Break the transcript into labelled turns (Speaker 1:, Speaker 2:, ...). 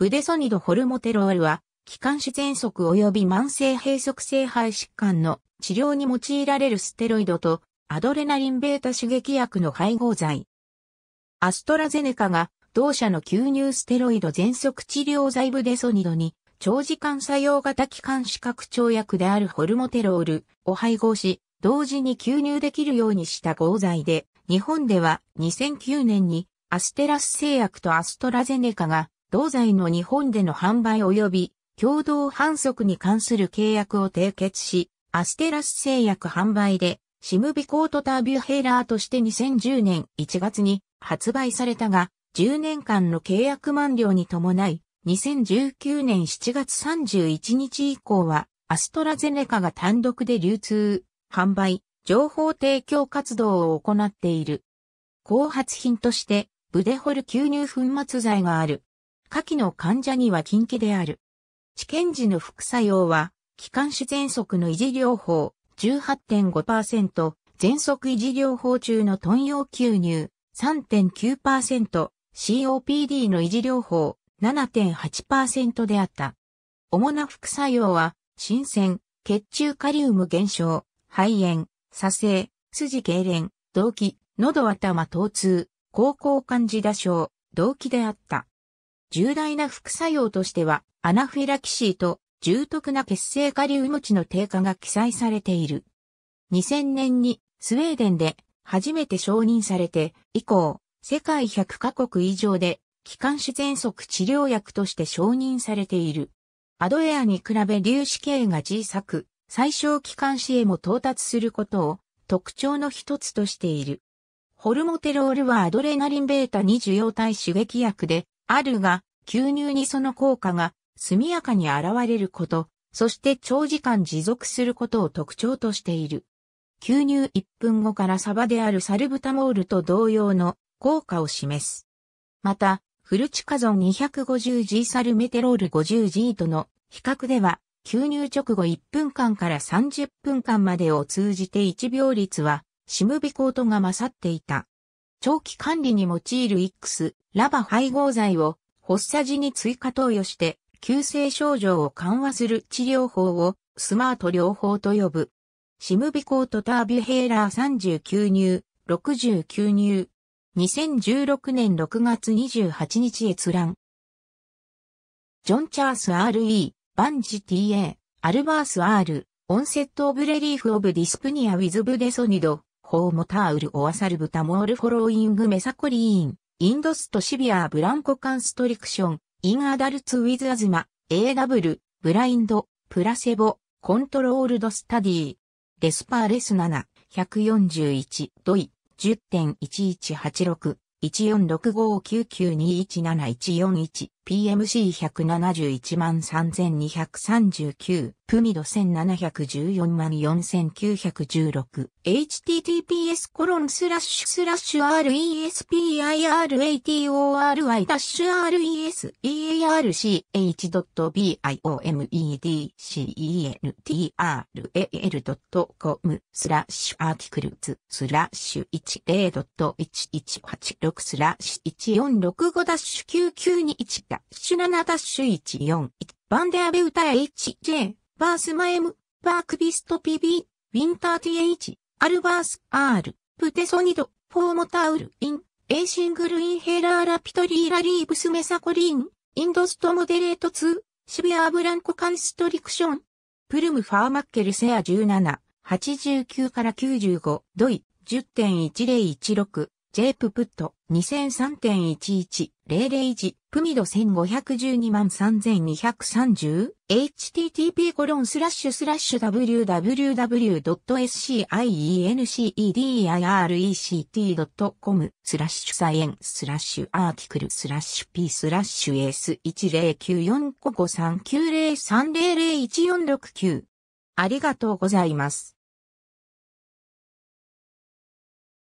Speaker 1: ブデソニドホルモテロールは、気管支喘息及び慢性閉塞性肺疾患の治療に用いられるステロイドとアドレナリンベータ刺激薬の配合剤。アストラゼネカが同社の吸入ステロイド喘息治療剤ブデソニドに長時間作用型気管支拡張薬であるホルモテロールを配合し、同時に吸入できるようにした合剤で、日本では2009年にアステラス製薬とアストラゼネカが同罪の日本での販売及び共同販促に関する契約を締結し、アステラス製薬販売で、シムビコートタービューヘイラーとして2010年1月に発売されたが、10年間の契約満了に伴い、2019年7月31日以降は、アストラゼネカが単独で流通、販売、情報提供活動を行っている。後発品として、ブデホル吸入粉末剤がある。下記の患者には近畿である。治験時の副作用は、気管支喘息の維持療法18.5%、喘息維持療法中の豚用吸入3.9%、COPD の維持療法7.8%であった。主な副作用は、新鮮、血中カリウム減少、肺炎、左性、筋痙攣、動悸、喉頭疼痛、高校感じ打症、動悸であった。重大な副作用としては、アナフィラキシーと重篤な血清カリウム値の低下が記載されている。2000年にスウェーデンで初めて承認されて以降、世界100カ国以上で気管支喘息治療薬として承認されている。アドエアに比べ粒子系が小さく、最小気管支へも到達することを特徴の一つとしている。ホルモテロールはアドレナリンベータ2受容体刺激薬で、あるが、吸入にその効果が速やかに現れること、そして長時間持続することを特徴としている。吸入1分後からサバであるサルブタモールと同様の効果を示す。また、フルチカゾン 250G サルメテロール 50G との比較では、吸入直後1分間から30分間までを通じて1秒率は、シムビコートが勝っていた。長期管理に用いる X、ラバ配合剤を発作時に追加投与して、急性症状を緩和する治療法をスマート療法と呼ぶ。シムビコートタービュヘーラー39入、69入。2016年6月28日閲覧。ジョン・チャース RE、バンジ TA、アルバース R、オンセット・オブ・レリーフ・オブ・ディスプニア・ウィズ・ブ・デソニド、ホーモタールオアサルブタモールフォローイングメサコリーン、インドストシビアブランコカンストリクション、インアダルツウィズアズマ、AW、ブラインド、プラセボ、コントロールドスタディ、デスパーレス7、141、ドイ、10.1186。146599217141 PMC171 3239プミド1714万 4916https コロンスラッシュスラッシュ respiratorsearch.biometral.com e d c e スラッシュアーティクルズスラッシュ10.1186スラッシュ1465-9921-7-141バンデアベウタ HJ バースマエム、パークビスト PB、ウィンター TH、アルバース R、プテソニド、フォーモタウルイン、エイシングルインヘラーラピトリーラリーブスメサコリーン、インドストモデレート2、シビアーブランコカンストリクション、プルムファーマッケルセア17、89から95、ドイ、10.1016、J ププット2003.11 001プミド1512万 3230http コロンスラッシュスラッシュ www.sciencedirect.com スラッシュサイエンスラッシュアーティクルスラッシュ p スラッシュ s1094553903001469 ありがとうございます。